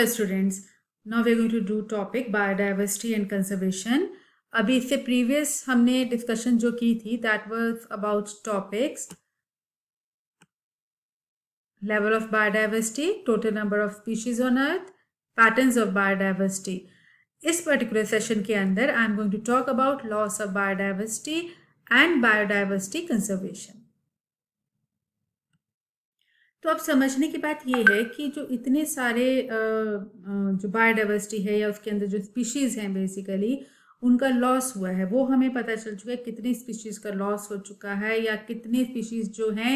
Hello students, now we are going to do topic biodiversity and conservation. Abhi isse previous हमने discussion jo ki thi that was about topics level of biodiversity, total number of species on earth, patterns of biodiversity. इस particular session के अंदर I am going to talk about loss of biodiversity and biodiversity conservation. तो अब समझने की बात ये है कि जो इतने सारे जो बायोडाइवर्सिटी है या उसके अंदर जो स्पीशीज़ हैं बेसिकली उनका लॉस हुआ है वो हमें पता चल चुका है कितनी स्पीशीज़ का लॉस हो चुका है या कितने स्पीशीज़ जो हैं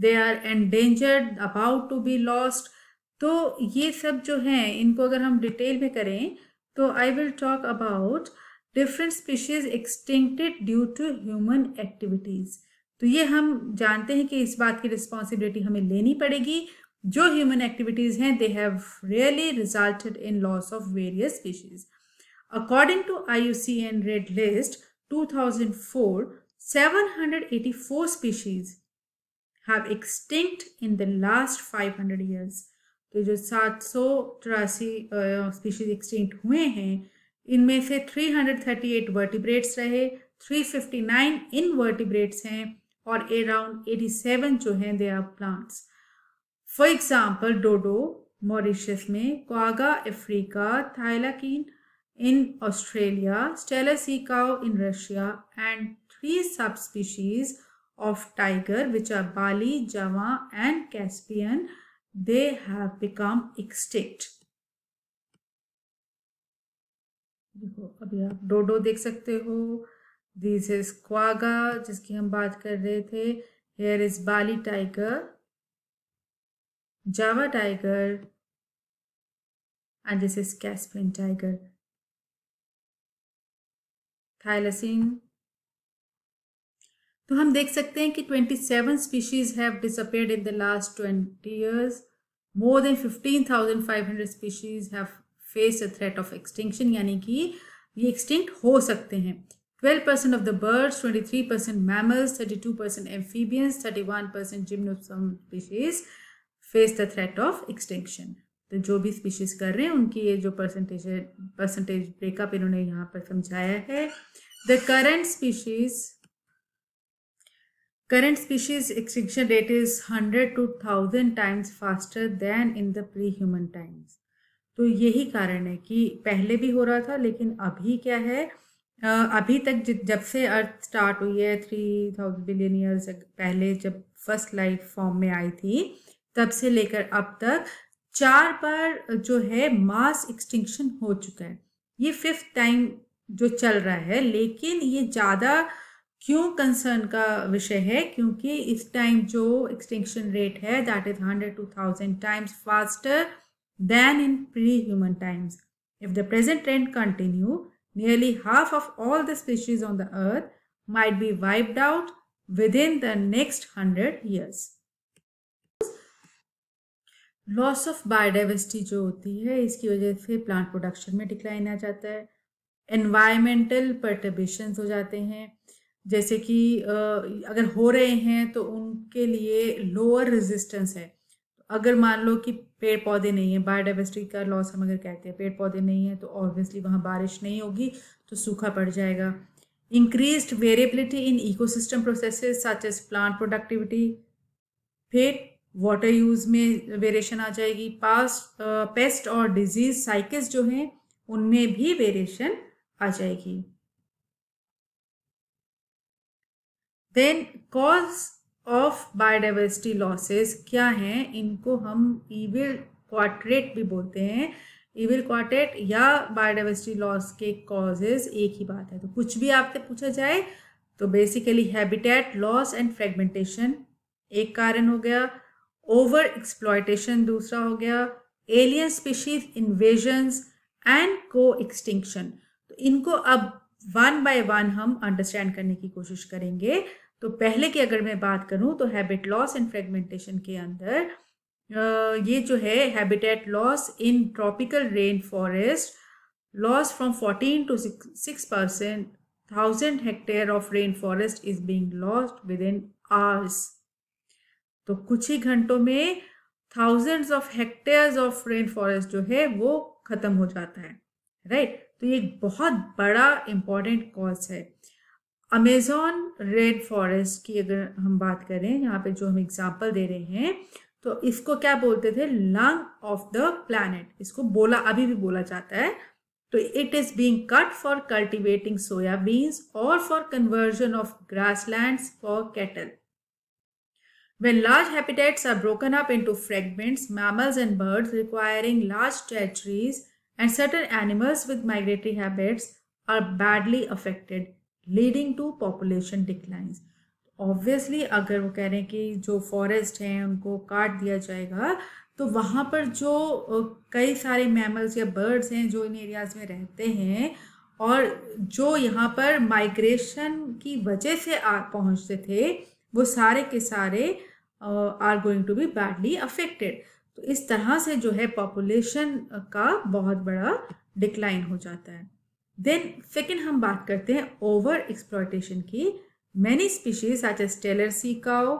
they are endangered about to be lost तो ये सब जो हैं इनको अगर हम डिटेल में करें तो I will talk about different species extincted due to human activities तो ये हम जानते हैं कि इस बात की रिस्पॉन्सिबिलिटी हमें लेनी पड़ेगी जो ह्यूमन एक्टिविटीज़ हैं they have really resulted in loss of various species according to I Red List 2004, 784 species have extinct in the last 500 years. तो जो सात सौ तिरासी स्पीशीज एक्सटिंक्ट हुए हैं इनमें से 338 वर्टिब्रेट्स रहे 359 इनवर्टिब्रेट्स हैं और around 87 जो हैं they are plants for example dodo Mauritius में quagga Africa thylacine in Australia Steller's sea cow in Russia and three subspecies of tiger which are Bali Java and Caspian they have become extinct. देखो अभी आप डोडो देख सकते हो this is quagga जिसकी हम बात कर रहे थे here is Bali tiger Java tiger and this is Caspian tiger thylacine तो हम देख सकते हैं कि twenty seven species have disappeared in the last twenty years more than fifteen hundred species have face a threat of extinction यानी कि ये extinct हो सकते हैं 12% of the birds, 23% mammals, 32% amphibians, 31% gymnosperm species face the threat of extinction. तो जो भी species कर रहे हैं उनकी ये जो परसेंटेज परसेंटेज ब्रेकअप इन्होंने यहाँ पर समझाया है the current species current species extinction rate is hundred to thousand times faster than in the pre human times तो यही कारण है कि पहले भी हो रहा था लेकिन अभी क्या है अभी तक जब से अर्थ स्टार्ट हुई है थ्री थाउजेंड बिलियन ईयर्स पहले जब फर्स्ट लाइफ फॉर्म में आई थी तब से लेकर अब तक चार बार जो है मास एक्सटिंक्शन हो चुका है ये फिफ्थ टाइम जो चल रहा है लेकिन ये ज़्यादा क्यों कंसर्न का विषय है क्योंकि इस टाइम जो एक्सटिंक्शन रेट है that is hundred to thousand times faster than in pre human times if the present trend continue nearly half of all the species on the earth might be wiped out within the next 100 years. Loss of biodiversity जो होती है इसकी वजह से plant production में decline आ जाता है एनवायरमेंटल परटर्बेशन हो जाते हैं जैसे कि अगर हो रहे हैं तो उनके लिए लोअर रेजिस्टेंस है अगर मान लो कि पेड़ पौधे नहीं है बायोडाइवर्सिटी का लॉस हम अगर कहते हैं पेड़ पौधे नहीं है तो ऑब्वियसली वहाँ बारिश नहीं होगी तो सूखा पड़ जाएगा increase variability in ecosystem processes such as plant productivity फिर वाटर यूज़ में वेरिएशन आ जाएगी पास पेस्ट uh, और डिजीज साइकिल्स जो हैं उनमें भी वेरिएशन आ जाएगी then cause of biodiversity losses क्या हैं इनको हम ईविल क्वाट्रेट भी बोलते हैं ईविल क्वाट्रेट या बायोडाइवर्सिटी लॉस के कॉजेज एक ही बात है तो कुछ भी आपसे पूछा जाए तो basically habitat loss and fragmentation एक कारण हो गया ओवर एक्सप्लॉयटेशन दूसरा हो गया alien species invasions and co extinction तो इनको अब वन बाय वन हम अंडरस्टैंड करने की कोशिश करेंगे तो पहले की अगर मैं बात करूं तो हैबिट लॉस एंड फ्रेगमेंटेशन के अंदर ये जो है habitat loss in tropical rain forest loss from 14 to 6 percent thousand hectare of rain forest is being lost within hours तो कुछ ही घंटों में thousands of hectares of rain forest जो है वो ख़त्म हो जाता है राइट right? तो ये एक बहुत बड़ा इंपॉर्टेंट कॉज है अमेज़ॉन रेड फॉरेस्ट की अगर हम बात करें यहाँ पे जो हम एग्जाम्पल दे रहे हैं तो इसको क्या बोलते थे लंग ऑफ द प्लानट इसको बोला अभी भी बोला जाता है तो it is being cut for cultivating soybeans और for conversion of grasslands for cattle When large habitats are broken up into fragments, mammals and birds requiring large territories and certain animals with migratory habits are badly affected. Leading to population declines obviously अगर वो कह रहे हैं कि जो forest हैं उनको काट दिया जाएगा तो वहाँ पर जो कई सारे मैमल्स या बर्ड्स हैं जो इन एरियाज़ में रहते हैं और जो यहाँ पर माइग्रेशन की वजह से आ पहुँचते थे वो सारे के सारे are going to be badly affected तो इस तरह से जो है पॉपुलेशन का बहुत बड़ा डिक्लाइन हो जाता है देन सेकेंड हम बात करते हैं ओवर एक्सप्लॉयटेशन की many species such as Steller sea cow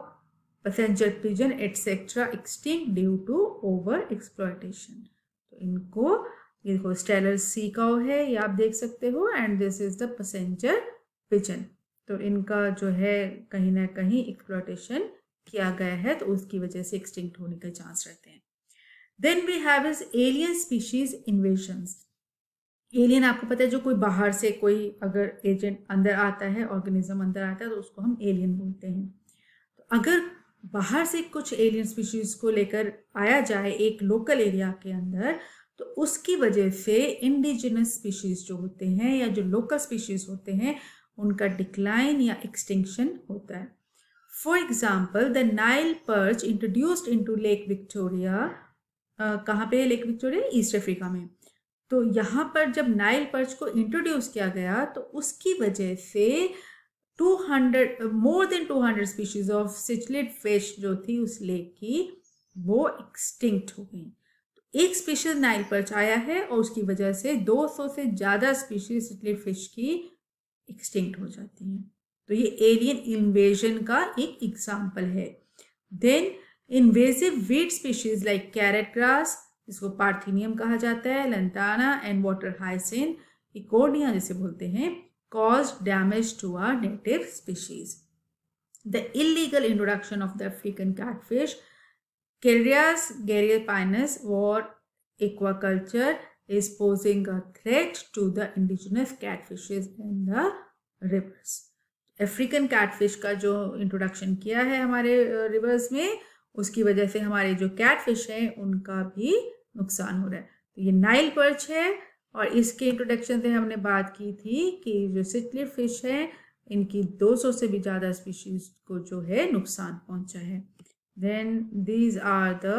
passenger pigeon etcetera extinct due to over exploitation तो इनको देखो स्टेलर सी काओ है ये आप देख सकते हो and this is the passenger pigeon तो इनका जो है कहीं ना कहीं एक्सप्लॉयटेशन किया गया है तो उसकी वजह से एक्सटिंक्ट होने के चांस रहते हैं then we have is alien species invasions alien आपको पता है जो कोई बाहर से कोई अगर एजेंट अंदर आता है ऑर्गेनिज्म अंदर आता है तो उसको हम एलियन बोलते हैं तो अगर बाहर से कुछ एलियन स्पीशीज को लेकर आया जाए एक लोकल एरिया के अंदर तो उसकी वजह से इंडिजिनस स्पीशीज जो होते हैं या जो लोकल स्पीशीज होते हैं उनका डिक्लाइन या एक्सटिंक्शन होता है for example the Nile perch introduced to Lake Victoria कहाँ पे लेक विक्टोरिया ईस्ट अफ्रीका में तो यहाँ पर जब नाइल पर्च को इंट्रोड्यूस किया गया तो उसकी वजह से 200 more than 200 species of cichlid fish जो थी उस लेक की वो एक्सटिंक्ट हो गई तो एक स्पीशीज नाइल पर्च आया है और उसकी वजह से 200 से ज़्यादा स्पीशीज सिचलेट फिश की एक्सटिंक्ट हो जाती हैं तो ये एलियन इन्वेजन का एक एग्जाम्पल है then invasive weed species like carrot grass जिसको पार्थिनियम कहा जाता है लंटाना एंड वाटर हाइसिन इकोडिया जिसे बोलते हैं cause damage to our native species the illegal introduction of the African catfish Carias garipinus for aquaculture is posing a threat to the indigenous catfishes in the rivers African catfish का जो introduction किया है हमारे reverse में उसकी वजह से हमारे जो कैटफिश हैं उनका भी नुकसान हो रहा है तो ये नाइल पर्च है और इसके इंट्रोडक्शन से हमने बात की थी कि जो सिटलिट फिश है इनकी 200 से भी ज़्यादा स्पीशीज को जो है नुकसान पहुंचा है then these are the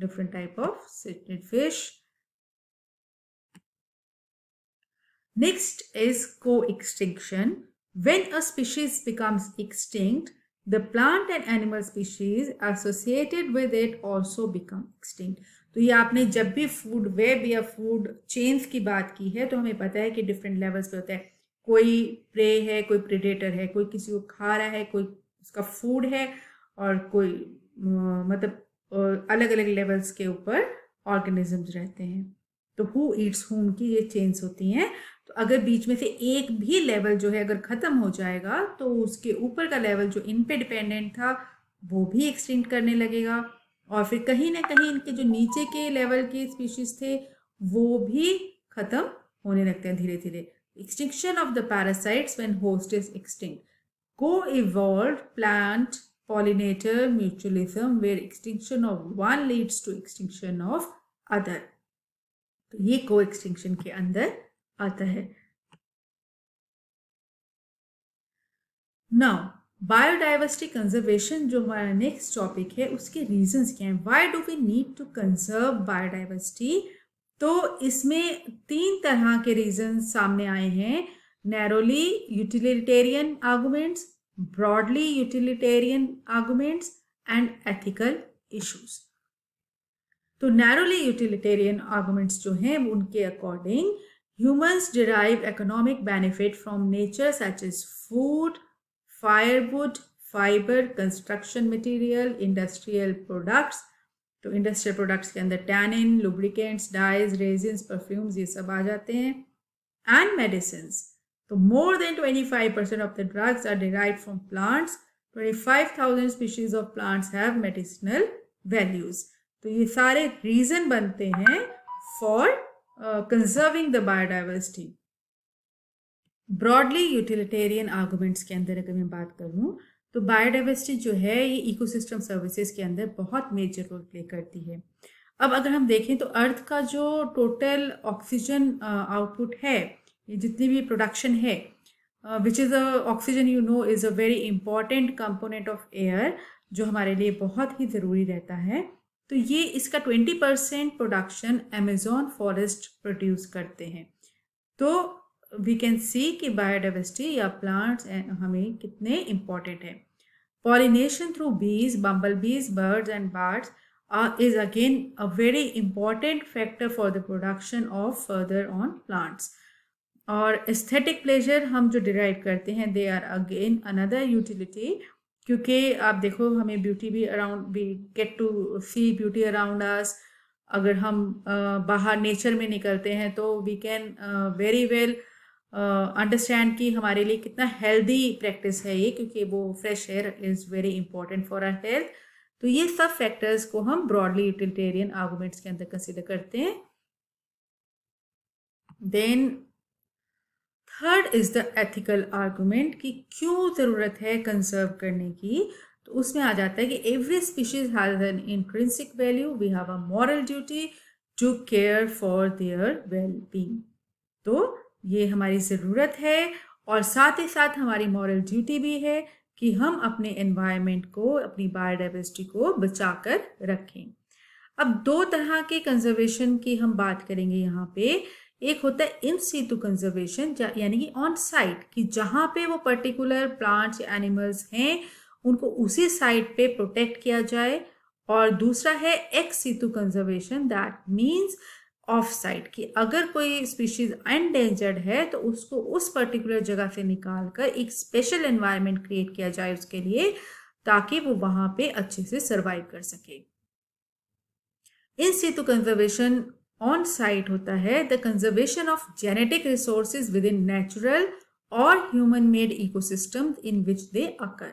different type of cichlid fish next is co extinction when a species becomes extinct the plant and animal species associated with it also become extinct तो ये आपने जब भी फूड वेब या food chains की बात की है तो हमें पता है कि डिफरेंट लेवल्स पे होता है कोई प्रे है कोई प्रिडेटर है कोई किसी को खा रहा है कोई उसका फूड है और कोई मतलब अलग अलग लेवल्स के ऊपर ऑर्गेनिजम्स रहते हैं तो हु ईट्स होम की ये चेंज होती हैं तो अगर बीच में से एक भी लेवल जो है अगर ख़त्म हो जाएगा तो उसके ऊपर का लेवल जो इन पे डिपेंडेंट था वो भी एक्सटेंड करने लगेगा और फिर कहीं ना कहीं इनके जो नीचे के लेवल के स्पीशीज थे वो भी खत्म होने लगते हैं धीरे धीरे extinction of the parasites when host is extinct co evolve plant pollinator mutualism where extinction of one leads to extinction of other तो ये को एक्सटिंक्शन के अंदर आता है नाउ बायोडाइवर्सिटी कंजर्वेशन जो हमारा नेक्स्ट टॉपिक है उसके रीजंस क्या हैं why do we need to conserve biodiversity तो इसमें तीन तरह के रीजंस सामने आए हैं narrowly utilitarian arguments broadly utilitarian arguments and ethical issues तो नैरोली यूटिलिटेरियन आर्गूमेंट्स जो हैं उनके according humans derive economic benefit from nature such is food firewood fibre construction material industrial products तो इंडस्ट्रियल प्रोडक्ट्स के अंदर tannin lubricants dyes resins perfumes ये सब आ जाते हैं एंड मेडिसिन तो मोर than five percent of the drugs are derive from plants thousand species of plants have medicinal values तो ये सारे रीजन बनते हैं for conserving the biodiversity broadly utilitarian arguments के अंदर अगर मैं बात करूँ तो बायोडाइवर्सिटी जो है ये इकोसिस्टम सर्विसेज के अंदर बहुत मेजर रोल प्ले करती है अब अगर हम देखें तो अर्थ का जो टोटल ऑक्सीजन आउटपुट है जितनी भी प्रोडक्शन है which is a oxygen you know is a very important component of air जो हमारे लिए बहुत ही ज़रूरी रहता है तो ये इसका twenty percent production Amazon forest produce करते हैं तो वी कैन सी कि बायोडाइवर्सिटी या प्लांट्स हमें कितने इम्पॉर्टेंट हैं pollination through bees bumble bees birds and birds is again a very important factor for the production of further on plants और aesthetic pleasure हम जो डिराइव करते हैं they are again another utility क्योंकि आप देखो हमें ब्यूटी भी around we get to see beauty around us अगर हम बाहर नेचर में निकलते हैं तो we can very well understand कि हमारे लिए कितना हेल्दी प्रैक्टिस है ये क्योंकि वो fresh air is very important for our health तो ये सब फैक्टर्स को हम ब्रॉडली यूटिलिटेरियन आर्गूमेंट्स के अंदर कंसिडर करते हैं then third is the ethical argument कि क्यों ज़रूरत है कंजर्व करने की तो उसमें आ जाता है कि every species has an intrinsic value we have a moral duty to care for their well being तो ये हमारी ज़रूरत है और साथ ही साथ हमारी मॉरल ड्यूटी भी है कि हम अपने एनवायरनमेंट को अपनी बायोडाइवर्सिटी को बचा कर रखें अब दो तरह के कंजर्वेशन की हम बात करेंगे यहाँ पे एक होता है इन सीतु कंजर्वेशन यानी कि ऑन साइट कि जहाँ पे वो पर्टिकुलर प्लांट्स या एनिमल्स हैं उनको उसी साइट पे प्रोटेक्ट किया जाए और दूसरा है ex situ conservation that means off site कि अगर कोई स्पीशीज अनडेंजर्ड है तो उसको उस पर्टिकुलर जगह से निकाल कर एक स्पेशल एनवायरनमेंट क्रिएट किया जाए उसके लिए ताकि वो वहाँ पे अच्छे से सरवाइव कर सके in situ conservation on site होता है the conservation of genetic resources within natural और human made ecosystem in which they occur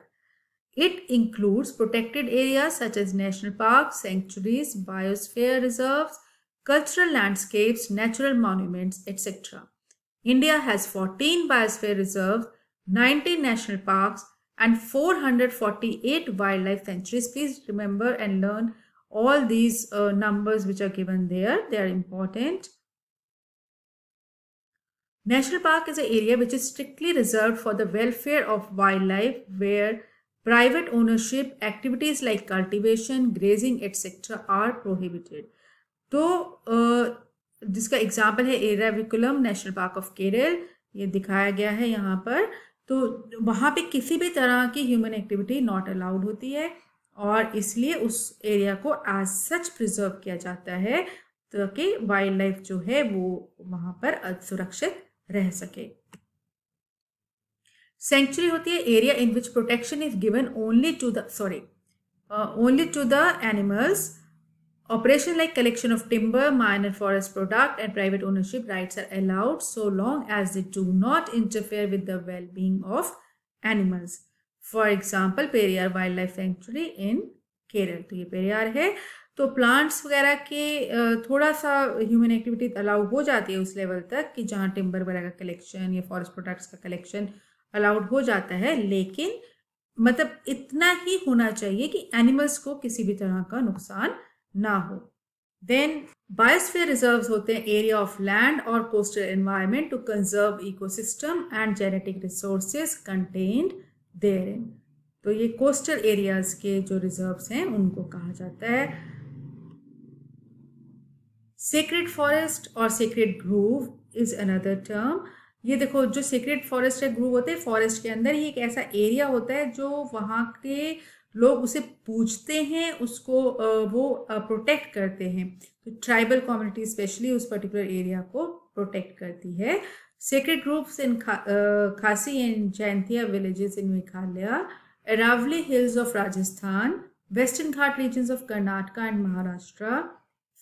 it includes protected area such as national park sanctuaries biosphere reserves cultural landscapes, natural monuments, etc. India has 14 biosphere reserves, 19 national parks, and 448 wildlife sanctuaries. Please remember and learn all these uh, numbers which are given there. They are important. National park is an area which is strictly reserved for the welfare of wildlife where private ownership activities like cultivation, grazing, etc. are prohibited. तो जिसका example है Eravikulam national park of Kerala ये दिखाया गया है यहाँ पर तो वहाँ पे किसी भी तरह की ह्यूमन एक्टिविटी नॉट अलाउड होती है और इसलिए उस एरिया को एज सच प्रिजर्व किया जाता है ताकि तो वाइल्ड लाइफ जो है वो वहाँ पर सुरक्षित रह सके सेंचुरी होती है area in which protection is given only to the sorry only to the animals Operation like collection of timber, mine and forest product and private ownership rights are allowed so long as they do not interfere with the well-being of animals. For example Periyar wildlife sanctuary in Kerala तो ये पेरियार है तो plants वगैरह के थोड़ा सा human activity allow हो जाती है उस लेवल तक कि जहाँ टिम्बर वगैरह का कलेक्शन या फॉरेस्ट प्रोडक्ट्स का कलेक्शन अलाउड हो जाता है लेकिन मतलब इतना ही होना चाहिए कि एनिमल्स को किसी भी तरह का नुकसान ना हो देन बायोस्फीयर रिजर्व होते हैं एरिया ऑफ लैंड और coastal environment to conserve ecosystem and genetic resources contained therein तो ये कोस्टल एरियाज के जो रिजर्व हैं उनको कहा जाता है सीक्रेट फॉरेस्ट और secret grove is another term ये देखो जो सीक्रेट फॉरेस्ट है ग्रूव होते हैं फॉरेस्ट के अंदर ही एक ऐसा एरिया होता है जो वहाँ के लोग उसे पूछते हैं उसको वो प्रोटेक्ट करते हैं तो ट्राइबल कम्युनिटी स्पेशली उस पर्टिकुलर एरिया को प्रोटेक्ट करती है sacred groves in Khasi and Jaintia villages in Meghalaya Aravalli hills of Rajasthan western घाट region of Karnataka and Maharashtra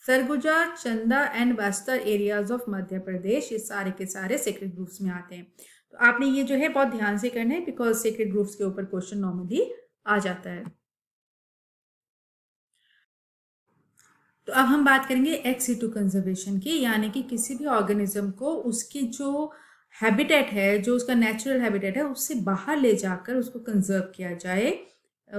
Sarguja Chanda and Bastar areas of Madhya Pradesh ये सारे के सारे सेक्रेट ग्रुप्स में आते हैं तो आपने ये जो है बहुत ध्यान से करना है बिकॉज सेक्रेट ग्रुप्स के ऊपर क्वेश्चन नॉर्मली आ जाता है तो अब हम बात करेंगे एक्स कंजर्वेशन e की यानी कि किसी भी ऑर्गेनिज्म को उसकी जो हैबिटेट है जो उसका नेचुरल हैबिटेट है उससे बाहर ले जाकर उसको कंजर्व किया जाए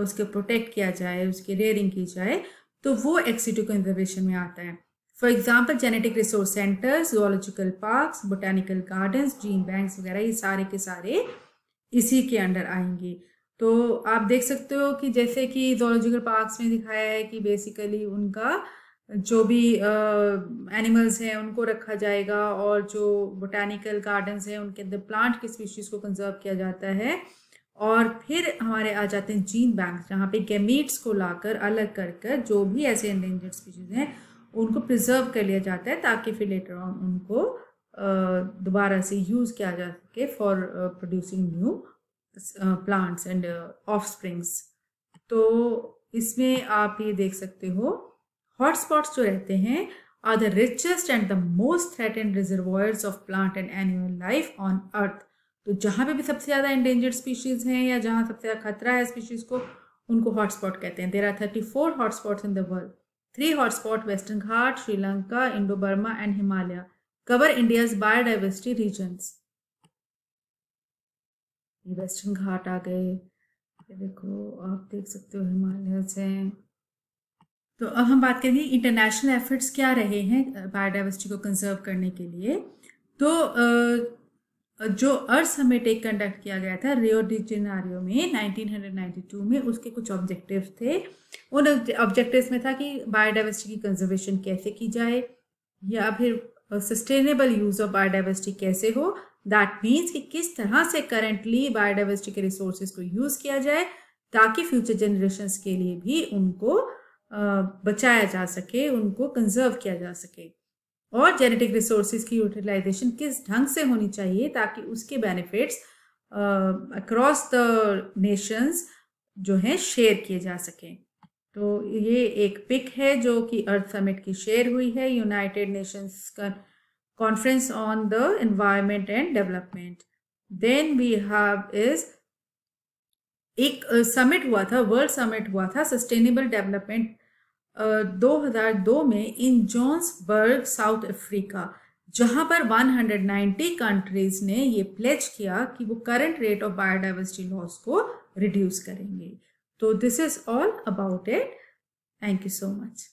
उसके प्रोटेक्ट किया जाए उसकी रेयरिंग की जाए तो वो एक्सीटू कंजर्वेशन e में आता है for example genetic resource centers zoological park botanical garden gene bank वगैरह ये सारे के सारे इसी के अंडर आएंगे तो आप देख सकते हो कि जैसे कि जोलॉजिकल पार्क्स में दिखाया है कि बेसिकली उनका जो भी एनिमल्स हैं उनको रखा जाएगा और जो बोटानिकल गार्डन्स हैं उनके अंदर प्लांट की स्पीशीज़ को कंजर्व किया जाता है और फिर हमारे आ जाते हैं जीन बैंक जहाँ पे गेमीट्स को लाकर अलग कर कर जो भी ऐसे एंडेंजर्ड स्पीशीज़ हैं उनको प्रिजर्व कर लिया जाता है ताकि फिर लेटर ऑन उनको दोबारा से यूज़ किया जा सके for producing new plants and offsprings तो इसमें आप ये देख सकते हो हॉटस्पॉट्स जो रहते हैं are the richest and the most threatened reservoirs of plant and animal life on earth तो जहाँ पे भी सबसे ज़्यादा एंडेंजर्ड स्पीशीज़ हैं या जहाँ सबसे ज़्यादा खतरा है स्पीशीज़ को उनको हॉटस्पॉट कहते हैं there are thirty four hotspots in the world three hotspot western Ghat Sri Lanka Indo Burma and Himalaya cover India's biodiversity regions western Ghat आ गए ये देखो आप देख सकते हो हिमालयस हैं तो अब हम बात करेंगे इंटरनेशनल एफर्ट्स क्या रहे हैं बायोडाइवर्सिटी को कंजर्व करने के लिए तो जो अर्थ समिट एक कंडक्ट किया गया था रियो डी जेनारियो में 1992 में उसके कुछ ऑब्जेक्टिव थे उन ऑब्जेक्टिव्स में था कि बायोडाइवर्सिटी की कंजर्वेशन कैसे की जाए या फिर सस्टेनेबल यूज़ ऑफ बायोडाइवर्सिटी कैसे हो दैट मीन्स कि किस तरह से करंटली बायोडाइवर्सिटी के रिसोर्सेज को यूज़ किया जाए ताकि फ्यूचर जनरेशन के लिए भी उनको बचाया जा सके उनको कंजर्व किया जा सके और जेनेटिक रिसोर्सेज की यूटिलाइजेशन किस ढंग से होनी चाहिए ताकि उसके बेनिफिट्स अक्रॉस द नेशंस जो हैं शेयर किए जा सकें तो ये एक पिक है जो कि अर्थ समिट की शेयर हुई है यूनाइटेड नेशंस का conference on the environment and development then we have is एक समिट हुआ था वर्ल्ड समिट हुआ था सस्टेनेबल डेवलपमेंट 2002 में इन जॉन्सबर्ग साउथ अफ्रीका जहां पर 190 कंट्रीज ने ये प्लेज किया कि वो current rate of biodiversity loss को रिड्यूस करेंगे तो this is all about it thank you so much